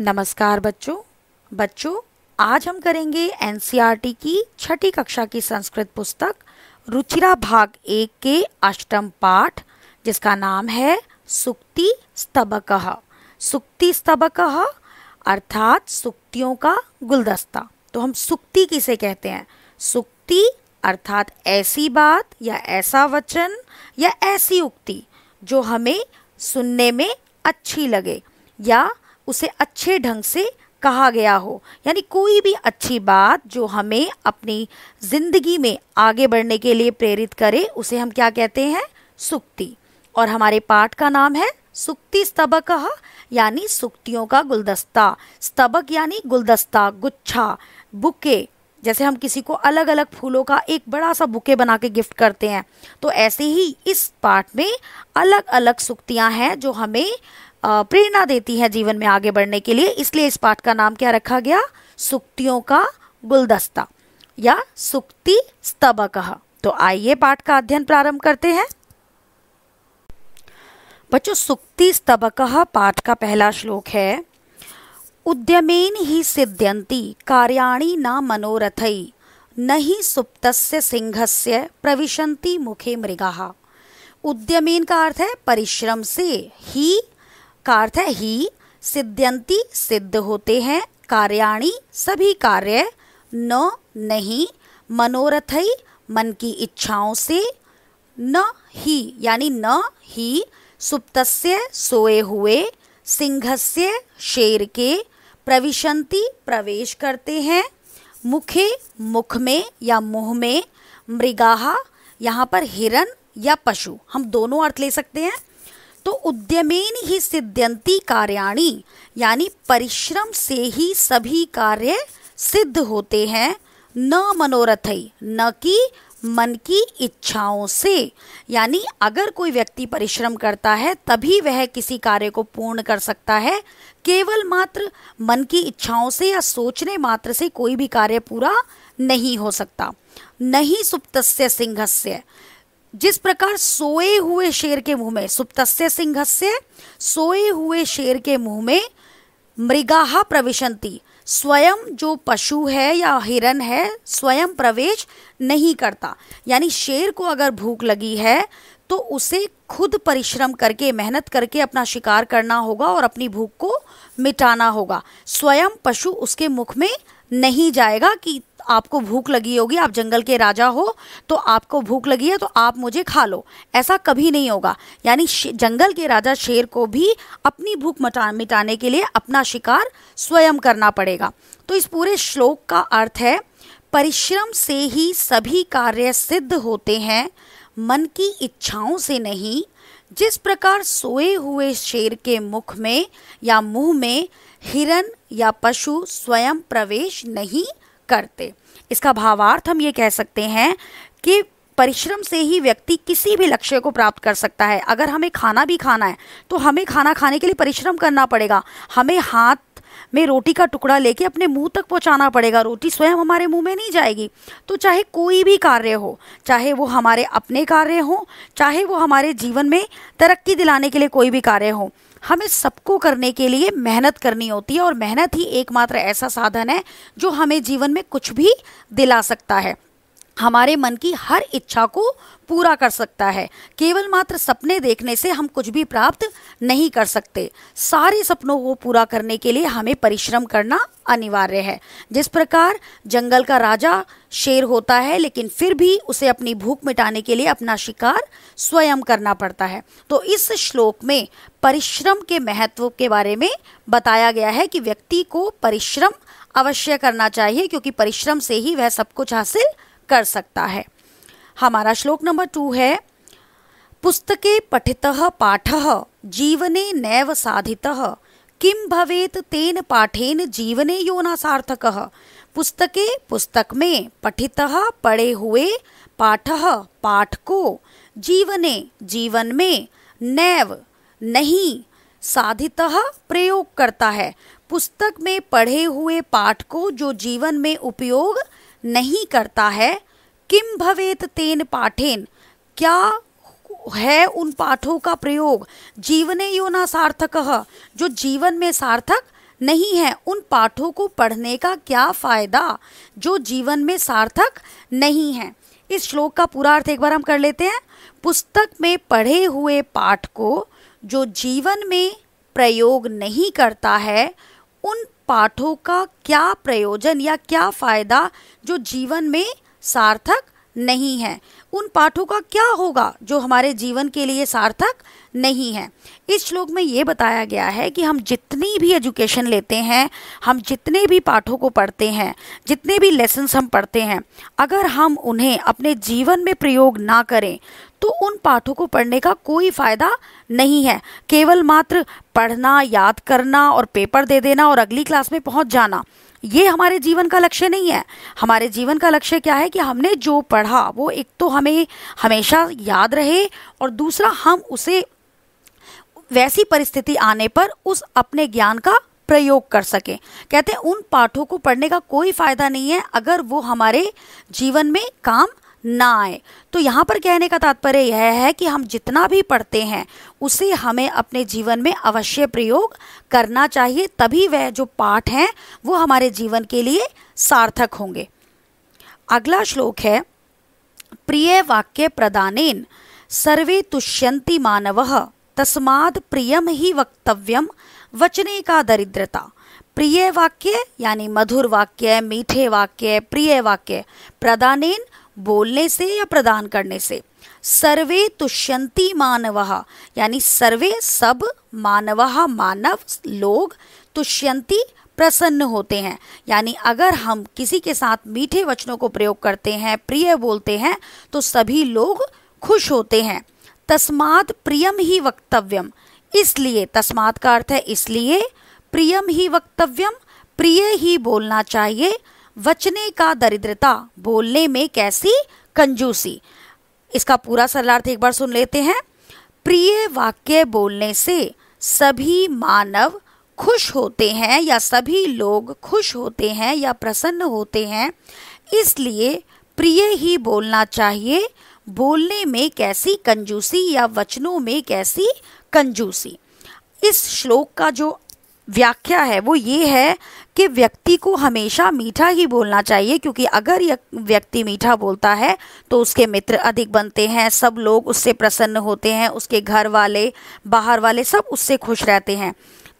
नमस्कार बच्चों बच्चों आज हम करेंगे एनसीईआरटी e की छठी कक्षा की संस्कृत पुस्तक रुचिरा भाग एक के अष्टम पाठ जिसका नाम है सुक्ति स्तबक सुक्ति स्तबक अर्थात सुक्तियों का गुलदस्ता तो हम सुक्ति किसे कहते हैं सुक्ति अर्थात ऐसी बात या ऐसा वचन या ऐसी उक्ति जो हमें सुनने में अच्छी लगे या उसे अच्छे ढंग से कहा गया हो यानी कोई भी अच्छी बात जो हमें अपनी ज़िंदगी में आगे बढ़ने के लिए प्रेरित करे उसे हम क्या कहते हैं सुक्ति और हमारे पाठ का नाम है सुक्ति स्तबक यानी सुक्तियों का गुलदस्ता स्तबक यानी गुलदस्ता गुच्छा बुके जैसे हम किसी को अलग अलग फूलों का एक बड़ा सा बुके बना के गिफ्ट करते हैं तो ऐसे ही इस पाठ में अलग अलग सुक्तियाँ हैं जो हमें प्रेरणा देती हैं जीवन में आगे बढ़ने के लिए इसलिए इस पाठ का नाम क्या रखा गया सुक्तियों का गुलदस्ता या सुक्ति स्तबक तो आइए पाठ का अध्ययन प्रारंभ करते हैं बच्चों सुक्ति स्तबक पाठ का पहला श्लोक है उद्यमेन ही सिद्ध्यंती कार्याणी न मनोरथई न ही सुप्त सिंह से प्रविशंती मुखे मृगा उद्यमेन का अर्थ है परिश्रम से ही का अर्थ है ही सिद्धंती सिद्ध होते हैं कार्याणी सभी कार्य न नहीं मनोरथ मन की इच्छाओं से न ही यानी न ही सुप्तस्य सोए हुए सिंहस्य शेर के प्रविशंति प्रवेश करते हैं मुखे मुख में या मुह में मृगाहा यहाँ पर हिरण या पशु हम दोनों अर्थ ले सकते हैं तो उद्यमेन ही सिद्धंती कार्याणी यानी परिश्रम से ही सभी कार्य सिद्ध होते हैं न मनोरथ न कि मन की इच्छाओं से यानी अगर कोई व्यक्ति परिश्रम करता है तभी वह किसी कार्य को पूर्ण कर सकता है केवल मात्र मन की इच्छाओं से या सोचने मात्र से कोई भी कार्य पूरा नहीं हो सकता नहीं सुप्तस्य सिंहस्य जिस प्रकार सोए हुए शेर के मुंह में सुप्तस्य सिंहस्य सोए हुए शेर के मुंह में मृगाहा प्रवेशंती स्वयं जो पशु है या हिरण है स्वयं प्रवेश नहीं करता यानी शेर को अगर भूख लगी है तो उसे खुद परिश्रम करके मेहनत करके अपना शिकार करना होगा और अपनी भूख को मिटाना होगा स्वयं पशु उसके मुख में नहीं जाएगा कि आपको भूख लगी होगी आप जंगल के राजा हो तो आपको भूख लगी है तो आप मुझे खा लो ऐसा कभी नहीं होगा यानी जंगल के राजा शेर को भी अपनी भूख मटा मिटाने के लिए अपना शिकार स्वयं करना पड़ेगा तो इस पूरे श्लोक का अर्थ है परिश्रम से ही सभी कार्य सिद्ध होते हैं मन की इच्छाओं से नहीं जिस प्रकार सोए हुए शेर के मुख में या मुंह में हिरण या पशु स्वयं प्रवेश नहीं करते इसका भावार्थ हम ये कह सकते हैं कि परिश्रम से ही व्यक्ति किसी भी लक्ष्य को प्राप्त कर सकता है अगर हमें खाना भी खाना है तो हमें खाना खाने के लिए परिश्रम करना पड़ेगा हमें हाथ में रोटी का टुकड़ा लेके अपने मुंह तक पहुंचाना पड़ेगा रोटी स्वयं हमारे मुंह में नहीं जाएगी तो चाहे कोई भी कार्य हो चाहे वो हमारे अपने कार्य हो चाहे वो हमारे जीवन में तरक्की दिलाने के लिए कोई भी कार्य हो हमें सबको करने के लिए मेहनत करनी होती है और मेहनत ही एकमात्र ऐसा साधन है जो हमें जीवन में कुछ भी दिला सकता है हमारे मन की हर इच्छा को पूरा कर सकता है केवल मात्र सपने देखने से हम कुछ भी प्राप्त नहीं कर सकते सारे सपनों को पूरा करने के लिए हमें परिश्रम करना अनिवार्य है जिस प्रकार जंगल का राजा शेर होता है लेकिन फिर भी उसे अपनी भूख मिटाने के लिए अपना शिकार स्वयं करना पड़ता है तो इस श्लोक में परिश्रम के महत्व के बारे में बताया गया है कि व्यक्ति को परिश्रम अवश्य करना चाहिए क्योंकि परिश्रम से ही वह सब कुछ हासिल कर सकता है हमारा श्लोक नंबर टू है पुस्तके पठित पाठ जीवने नैव साधित किम भवेत तेन पाठेन जीवने यो न सार्थक पुस्तके पुस्तक में पठित पढ़े हुए पाठ पाठ को जीवने जीवन में नैव नहीं साधित प्रयोग करता है पुस्तक में पढ़े हुए पाठ को जो जीवन में उपयोग नहीं करता है किम भवेत तेन पाठेन क्या है उन पाठों का प्रयोग जीवने यो ना सार्थक जो जीवन में सार्थक नहीं है उन पाठों को पढ़ने का क्या फायदा जो जीवन में सार्थक नहीं है इस श्लोक का पूरा अर्थ एक बार हम कर लेते हैं पुस्तक में पढ़े हुए पाठ को जो जीवन में प्रयोग नहीं करता है उन पाठों का क्या प्रयोजन या क्या फ़ायदा जो जीवन में सार्थक नहीं है उन पाठों का क्या होगा जो हमारे जीवन के लिए सार्थक नहीं है इस श्लोक में ये बताया गया है कि हम जितनी भी एजुकेशन लेते हैं हम जितने भी पाठों को पढ़ते हैं जितने भी लेसन्स हम पढ़ते हैं अगर हम उन्हें अपने जीवन में प्रयोग ना करें तो उन पाठों को पढ़ने का कोई फ़ायदा नहीं है केवल मात्र पढ़ना याद करना और पेपर दे देना और अगली क्लास में पहुंच जाना ये हमारे जीवन का लक्ष्य नहीं है हमारे जीवन का लक्ष्य क्या है कि हमने जो पढ़ा वो एक तो हमें हमेशा याद रहे और दूसरा हम उसे वैसी परिस्थिति आने पर उस अपने ज्ञान का प्रयोग कर सकें कहते हैं उन पाठों को पढ़ने का कोई फ़ायदा नहीं है अगर वो हमारे जीवन में काम ना आए तो यहाँ पर कहने का तात्पर्य यह है कि हम जितना भी पढ़ते हैं उसे हमें अपने जीवन में अवश्य प्रयोग करना चाहिए तभी वह जो पाठ हैं वो हमारे जीवन के लिए सार्थक होंगे अगला श्लोक है प्रिय वाक्य प्रदानेन सर्वे तुष्यंति मानव तस्माद प्रियम ही वक्तव्यम वचने का दरिद्रता प्रिय वाक्य यानी मधुर वाक्य मीठे वाक्य प्रिय वाक्य प्रदानेन बोलने से या प्रदान करने से सर्वे तुष्यंती मानव यानी सर्वे सब मानव मानव लोग तुष्यंती प्रसन्न होते हैं यानी अगर हम किसी के साथ मीठे वचनों को प्रयोग करते हैं प्रिय बोलते हैं तो सभी लोग खुश होते हैं तस्मात प्रियम ही वक्तव्यम इसलिए तस्मात का अर्थ है इसलिए प्रियम ही वक्तव्यम प्रिय ही बोलना चाहिए वचने का दरिद्रता बोलने में कैसी कंजूसी इसका पूरा सरलार्थ एक बार सुन लेते हैं प्रिय वाक्य बोलने से सभी मानव खुश होते हैं या सभी लोग खुश होते हैं या प्रसन्न होते हैं इसलिए प्रिय ही बोलना चाहिए बोलने में कैसी कंजूसी या वचनों में कैसी कंजूसी इस श्लोक का जो व्याख्या है वो ये है कि व्यक्ति को हमेशा मीठा ही बोलना चाहिए क्योंकि अगर यह व्यक्ति मीठा बोलता है तो उसके मित्र अधिक बनते हैं सब लोग उससे प्रसन्न होते हैं उसके घर वाले बाहर वाले सब उससे खुश रहते हैं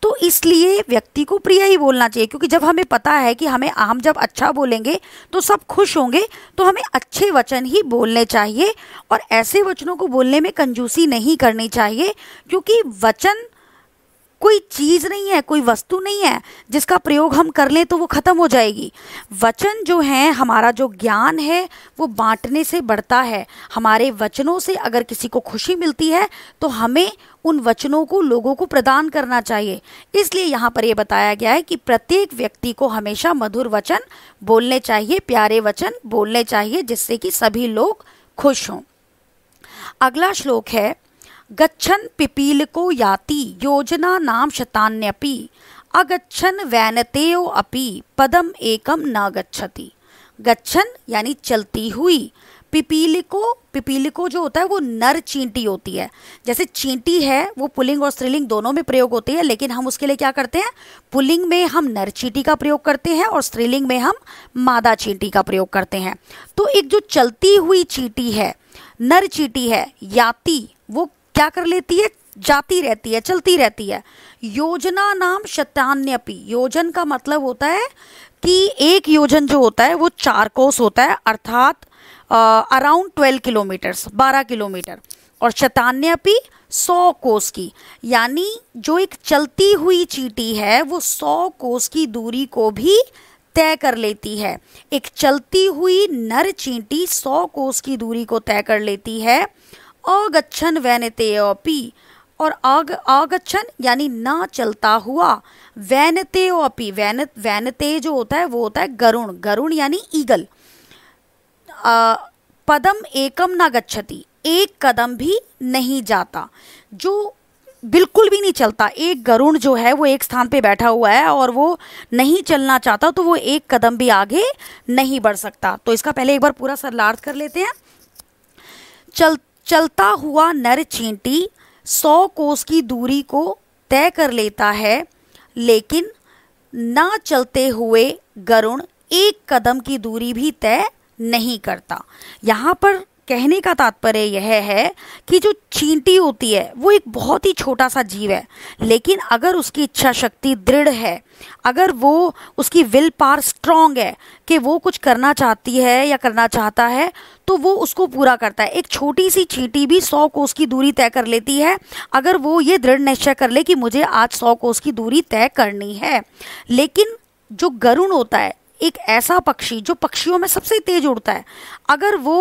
तो इसलिए व्यक्ति को प्रिय ही बोलना चाहिए क्योंकि जब हमें पता है कि हमें हम जब अच्छा बोलेंगे तो सब खुश होंगे तो हमें अच्छे वचन ही बोलने चाहिए और ऐसे वचनों को बोलने में कंजूसी नहीं करनी चाहिए क्योंकि वचन कोई चीज़ नहीं है कोई वस्तु नहीं है जिसका प्रयोग हम कर लें तो वो ख़त्म हो जाएगी वचन जो है हमारा जो ज्ञान है वो बांटने से बढ़ता है हमारे वचनों से अगर किसी को खुशी मिलती है तो हमें उन वचनों को लोगों को प्रदान करना चाहिए इसलिए यहाँ पर यह बताया गया है कि प्रत्येक व्यक्ति को हमेशा मधुर वचन बोलने चाहिए प्यारे वचन बोलने चाहिए जिससे कि सभी लोग खुश हों अगला श्लोक है पिपील पिपीलको याति योजना नाम शतान्यपि अगच्छन वैनतेयो अपि पदम एकम न गच्छति गच्छन यानी चलती हुई पिपीलिको पिपीलिको जो होता है वो नर चींटी होती है जैसे चींटी है वो पुलिंग और स्त्रीलिंग दोनों में प्रयोग होती है लेकिन हम उसके लिए क्या करते हैं पुलिंग में हम नर चींटी का प्रयोग करते हैं और स्त्रीलिंग में हम मादा चींटी का प्रयोग करते हैं तो एक जो चलती हुई चींटी है नर चींटी है याति वो क्या कर लेती है जाती रहती है चलती रहती है योजना नाम शतान्यपि योजन का मतलब होता है कि एक योजन जो होता है वो चार कोस होता है अर्थात अराउंड ट्वेल्व किलोमीटर्स बारह किलोमीटर और शतान्यपि सौ कोस की यानी जो एक चलती हुई चीटी है वो सौ कोस की दूरी को भी तय कर लेती है एक चलती हुई नर चींटी सौ कोस की दूरी को तय कर लेती है अगच्छन वैनते अपि और आग आगच्छन यानी ना चलता हुआ वैनते अपि वैन वैनते जो होता है वो होता है गरुण गरुण यानी ईगल पदम एकम ना गच्छति एक कदम भी नहीं जाता जो बिल्कुल भी नहीं चलता एक गरुण जो है वो एक स्थान पे बैठा हुआ है और वो नहीं चलना चाहता तो वो एक कदम भी आगे नहीं बढ़ सकता तो इसका पहले एक बार पूरा सरलार्थ कर लेते हैं चल चलता हुआ नर चींटी सौ कोस की दूरी को तय कर लेता है लेकिन ना चलते हुए गरुण एक कदम की दूरी भी तय नहीं करता यहाँ पर कहने का तात्पर्य यह है कि जो चींटी होती है वो एक बहुत ही छोटा सा जीव है लेकिन अगर उसकी इच्छा शक्ति दृढ़ है अगर वो उसकी विल पार स्ट्रांग है कि वो कुछ करना चाहती है या करना चाहता है तो वो उसको पूरा करता है एक छोटी सी चींटी भी सौ कोस की दूरी तय कर लेती है अगर वो ये दृढ़ निश्चय कर ले कि मुझे आज सौ कोस की दूरी तय करनी है लेकिन जो गरुण होता है एक ऐसा पक्षी जो पक्षियों में सबसे तेज उड़ता है अगर वो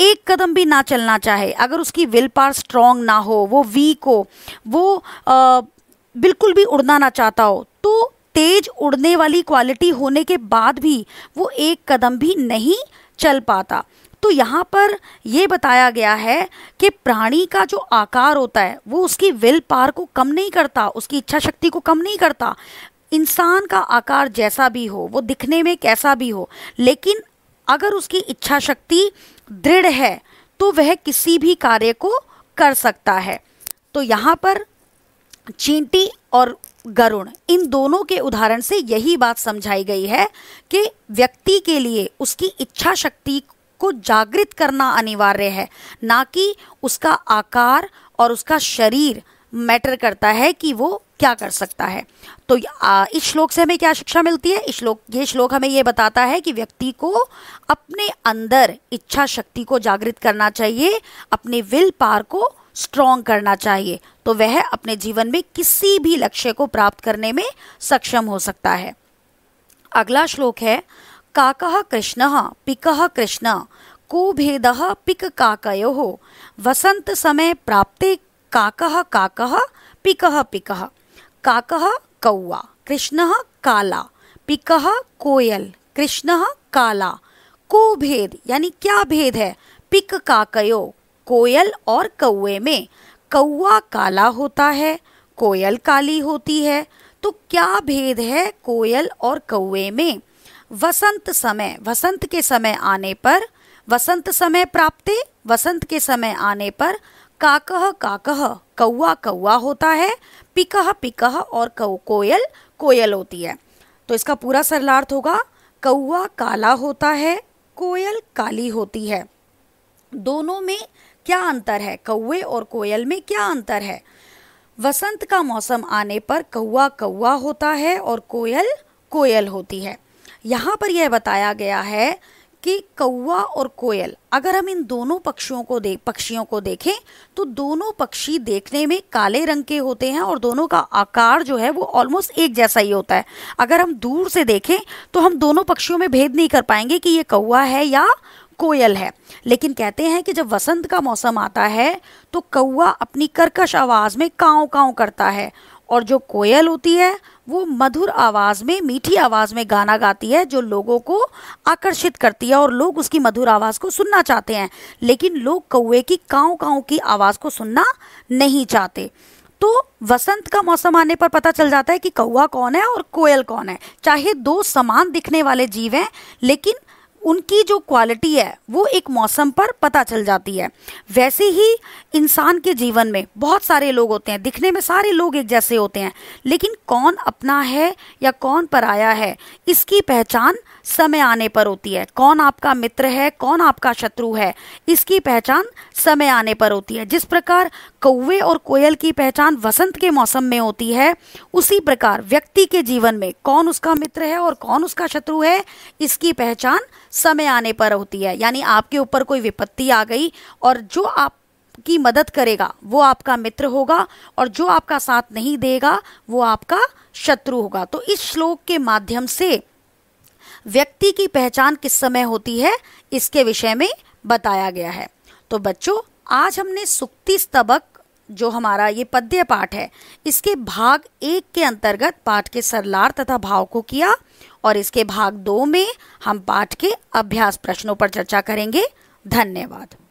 एक कदम भी ना चलना चाहे अगर उसकी विल पावर स्ट्रांग ना हो वो वीक हो वो आ, बिल्कुल भी उड़ना ना चाहता हो तो तेज उड़ने वाली क्वालिटी होने के बाद भी वो एक कदम भी नहीं चल पाता तो यहाँ पर ये बताया गया है कि प्राणी का जो आकार होता है वो उसकी विल पार को कम नहीं करता उसकी इच्छा शक्ति को कम नहीं करता इंसान का आकार जैसा भी हो वो दिखने में कैसा भी हो लेकिन अगर उसकी इच्छा शक्ति दृढ़ है तो वह किसी भी कार्य को कर सकता है तो यहाँ पर चींटी और गरुण इन दोनों के उदाहरण से यही बात समझाई गई है कि व्यक्ति के लिए उसकी इच्छा शक्ति को जागृत करना अनिवार्य है ना कि उसका आकार और उसका शरीर मैटर करता है कि वो क्या कर सकता है तो इस श्लोक से हमें क्या शिक्षा मिलती है इस श्लोक ये श्लोक हमें ये बताता है कि व्यक्ति को अपने अंदर इच्छा शक्ति को जागृत करना चाहिए अपने विल पार को स्ट्रॉन्ग करना चाहिए तो वह अपने जीवन में किसी भी लक्ष्य को प्राप्त करने में सक्षम हो सकता है अगला श्लोक है काकः कृष्ण पिक कृष्ण कुभेद पिक काकयो वसंत समय प्राप्ते काकः काकः पिकह, पिकह। काक कौआ कृष्ण काला पिक कोयल कृष्ण काला को भेद यानी क्या भेद है पिक काकयो कोयल और कौए में कौआ काला होता है कोयल काली होती है तो क्या भेद है कोयल और कौए में वसंत समय वसंत के समय आने पर वसंत समय प्राप्ते वसंत के समय आने पर काकह काकह कौआ कौआ होता है पिकह पिकह और कौ कोयल कोयल होती है तो इसका पूरा सरलार्थ होगा कौआ काला होता है कोयल काली होती है दोनों में क्या अंतर है कौए और कोयल में क्या अंतर है वसंत का मौसम आने पर कौआ कौआ होता है और कोयल कोयल होती है यहाँ पर यह बताया गया है कि कौवा और कोयल अगर हम इन दोनों पक्षियों को दे पक्षियों को देखें तो दोनों पक्षी देखने में काले रंग के होते हैं और दोनों का आकार जो है वो ऑलमोस्ट एक जैसा ही होता है अगर हम दूर से देखें तो हम दोनों पक्षियों में भेद नहीं कर पाएंगे कि ये कौआ है या कोयल है लेकिन कहते हैं कि जब वसंत का मौसम आता है तो कौआ अपनी कर्कश आवाज़ में काँव काँव करता है और जो कोयल होती है वो मधुर आवाज़ में मीठी आवाज़ में गाना गाती है जो लोगों को आकर्षित करती है और लोग उसकी मधुर आवाज़ को सुनना चाहते हैं लेकिन लोग कौए की काउ काउ की आवाज़ को सुनना नहीं चाहते तो वसंत का मौसम आने पर पता चल जाता है कि कौआ कौन है और कोयल कौन है चाहे दो समान दिखने वाले जीव हैं लेकिन उनकी जो क्वालिटी है वो एक मौसम पर पता चल जाती है वैसे ही इंसान के जीवन में बहुत सारे लोग होते हैं दिखने में सारे लोग एक जैसे होते हैं लेकिन कौन अपना है या कौन पराया है इसकी पहचान समय आने पर होती है कौन आपका मित्र है कौन आपका शत्रु है इसकी पहचान समय आने पर होती है जिस प्रकार कौवे और कोयल की पहचान वसंत के मौसम में होती है उसी प्रकार व्यक्ति के जीवन में कौन उसका मित्र है और कौन उसका शत्रु है इसकी पहचान समय आने पर होती है यानी आपके ऊपर कोई विपत्ति आ गई और जो आप की मदद करेगा वो आपका मित्र होगा और जो आपका साथ नहीं देगा वो आपका शत्रु होगा तो इस श्लोक के माध्यम से व्यक्ति की पहचान किस समय होती है इसके विषय में बताया गया है तो बच्चों आज हमने सुक्ति स्तबक जो हमारा ये पद्य पाठ है इसके भाग एक के अंतर्गत पाठ के सरलार तथा भाव को किया और इसके भाग दो में हम पाठ के अभ्यास प्रश्नों पर चर्चा करेंगे धन्यवाद